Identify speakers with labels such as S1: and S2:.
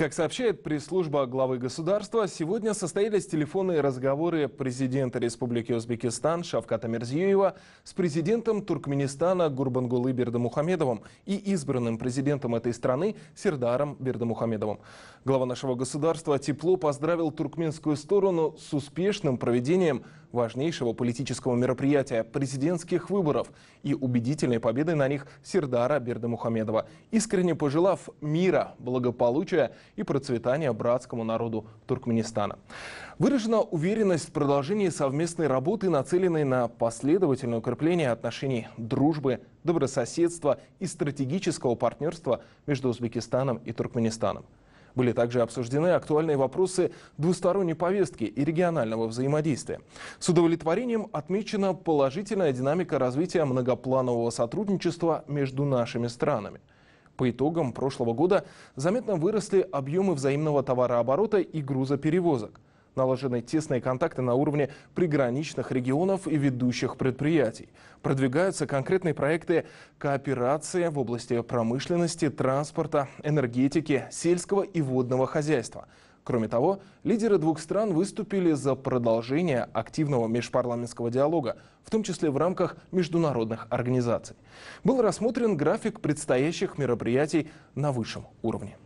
S1: Как сообщает пресс-служба главы государства, сегодня состоялись телефонные разговоры президента Республики Узбекистан Шавката Мерзиева с президентом Туркменистана Гурбангулы Бердамухамедовым и избранным президентом этой страны Сердаром Бердамухамедовым. Глава нашего государства тепло поздравил туркменскую сторону с успешным проведением важнейшего политического мероприятия – президентских выборов и убедительной победой на них Сердара Бердамухамедова, искренне пожелав мира, благополучия и процветания братскому народу Туркменистана. Выражена уверенность в продолжении совместной работы, нацеленной на последовательное укрепление отношений дружбы, добрососедства и стратегического партнерства между Узбекистаном и Туркменистаном. Были также обсуждены актуальные вопросы двусторонней повестки и регионального взаимодействия. С удовлетворением отмечена положительная динамика развития многопланового сотрудничества между нашими странами. По итогам прошлого года заметно выросли объемы взаимного товарооборота и грузоперевозок. Наложены тесные контакты на уровне приграничных регионов и ведущих предприятий. Продвигаются конкретные проекты кооперации в области промышленности, транспорта, энергетики, сельского и водного хозяйства – Кроме того, лидеры двух стран выступили за продолжение активного межпарламентского диалога, в том числе в рамках международных организаций. Был рассмотрен график предстоящих мероприятий на высшем уровне.